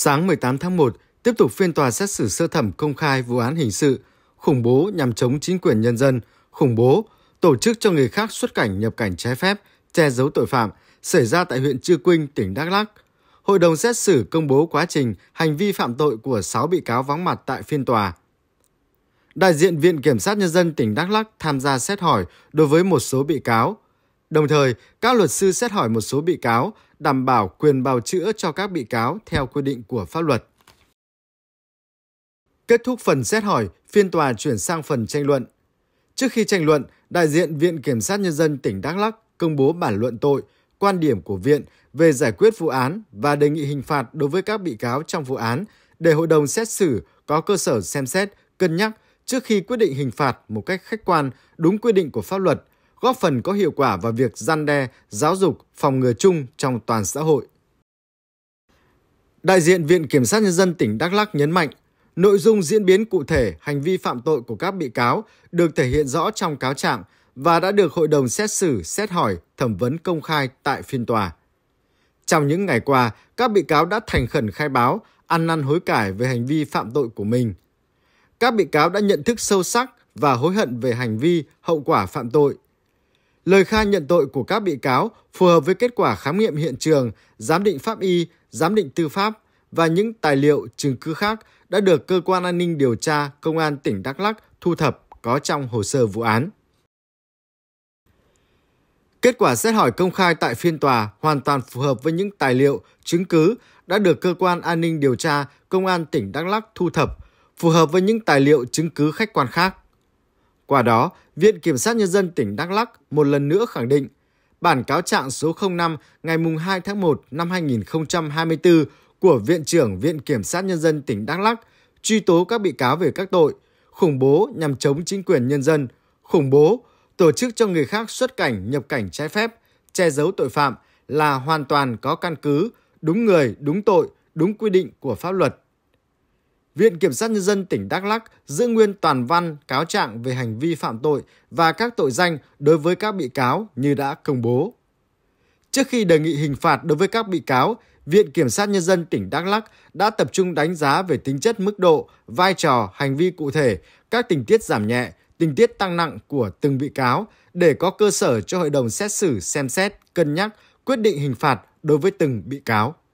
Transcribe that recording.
Sáng 18 tháng 1, tiếp tục phiên tòa xét xử sơ thẩm công khai vụ án hình sự khủng bố nhằm chống chính quyền nhân dân, khủng bố, tổ chức cho người khác xuất cảnh nhập cảnh trái phép, che giấu tội phạm xảy ra tại huyện Chư Quynh, tỉnh Đắk Lắk. Hội đồng xét xử công bố quá trình hành vi phạm tội của 6 bị cáo vắng mặt tại phiên tòa. Đại diện Viện Kiểm sát Nhân dân tỉnh Đắk Lắk tham gia xét hỏi đối với một số bị cáo – Đồng thời, các luật sư xét hỏi một số bị cáo đảm bảo quyền bào chữa cho các bị cáo theo quy định của pháp luật. Kết thúc phần xét hỏi, phiên tòa chuyển sang phần tranh luận. Trước khi tranh luận, đại diện Viện Kiểm sát Nhân dân tỉnh Đắk Lắc công bố bản luận tội, quan điểm của Viện về giải quyết vụ án và đề nghị hình phạt đối với các bị cáo trong vụ án để hội đồng xét xử có cơ sở xem xét, cân nhắc trước khi quyết định hình phạt một cách khách quan, đúng quy định của pháp luật – góp phần có hiệu quả vào việc gian đe, giáo dục, phòng ngừa chung trong toàn xã hội. Đại diện Viện Kiểm sát Nhân dân tỉnh Đắk Lắc nhấn mạnh, nội dung diễn biến cụ thể hành vi phạm tội của các bị cáo được thể hiện rõ trong cáo trạng và đã được hội đồng xét xử xét hỏi thẩm vấn công khai tại phiên tòa. Trong những ngày qua, các bị cáo đã thành khẩn khai báo, ăn năn hối cải về hành vi phạm tội của mình. Các bị cáo đã nhận thức sâu sắc và hối hận về hành vi, hậu quả phạm tội, Lời khai nhận tội của các bị cáo phù hợp với kết quả khám nghiệm hiện trường, giám định pháp y, giám định tư pháp và những tài liệu chứng cứ khác đã được cơ quan an ninh điều tra công an tỉnh Đắk Lắk thu thập có trong hồ sơ vụ án. Kết quả xét hỏi công khai tại phiên tòa hoàn toàn phù hợp với những tài liệu, chứng cứ đã được cơ quan an ninh điều tra công an tỉnh Đắk Lắk thu thập, phù hợp với những tài liệu chứng cứ khách quan khác. Qua đó, Viện Kiểm sát Nhân dân tỉnh Đắk Lắc một lần nữa khẳng định, bản cáo trạng số 05 ngày 2 tháng 1 năm 2024 của Viện trưởng Viện Kiểm sát Nhân dân tỉnh Đắk Lắc truy tố các bị cáo về các tội khủng bố nhằm chống chính quyền nhân dân, khủng bố, tổ chức cho người khác xuất cảnh, nhập cảnh trái phép, che giấu tội phạm là hoàn toàn có căn cứ, đúng người, đúng tội, đúng quy định của pháp luật. Viện Kiểm sát Nhân dân tỉnh Đắk Lắc giữ nguyên toàn văn cáo trạng về hành vi phạm tội và các tội danh đối với các bị cáo như đã công bố. Trước khi đề nghị hình phạt đối với các bị cáo, Viện Kiểm sát Nhân dân tỉnh Đắk Lắc đã tập trung đánh giá về tính chất mức độ, vai trò, hành vi cụ thể, các tình tiết giảm nhẹ, tình tiết tăng nặng của từng bị cáo để có cơ sở cho hội đồng xét xử xem xét, cân nhắc, quyết định hình phạt đối với từng bị cáo.